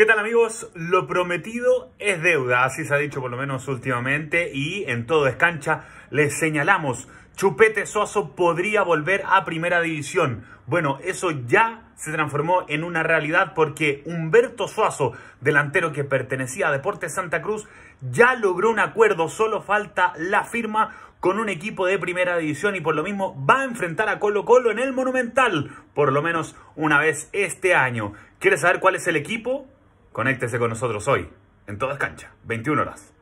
¿Qué tal amigos? Lo prometido es deuda, así se ha dicho por lo menos últimamente y en todo es cancha les señalamos, Chupete Suazo podría volver a primera división. Bueno, eso ya se transformó en una realidad porque Humberto Suazo, delantero que pertenecía a Deportes Santa Cruz, ya logró un acuerdo, solo falta la firma con un equipo de primera división y por lo mismo va a enfrentar a Colo Colo en el Monumental, por lo menos una vez este año. ¿Quieres saber cuál es el equipo? Conéctese con nosotros hoy, en todas canchas, 21 horas.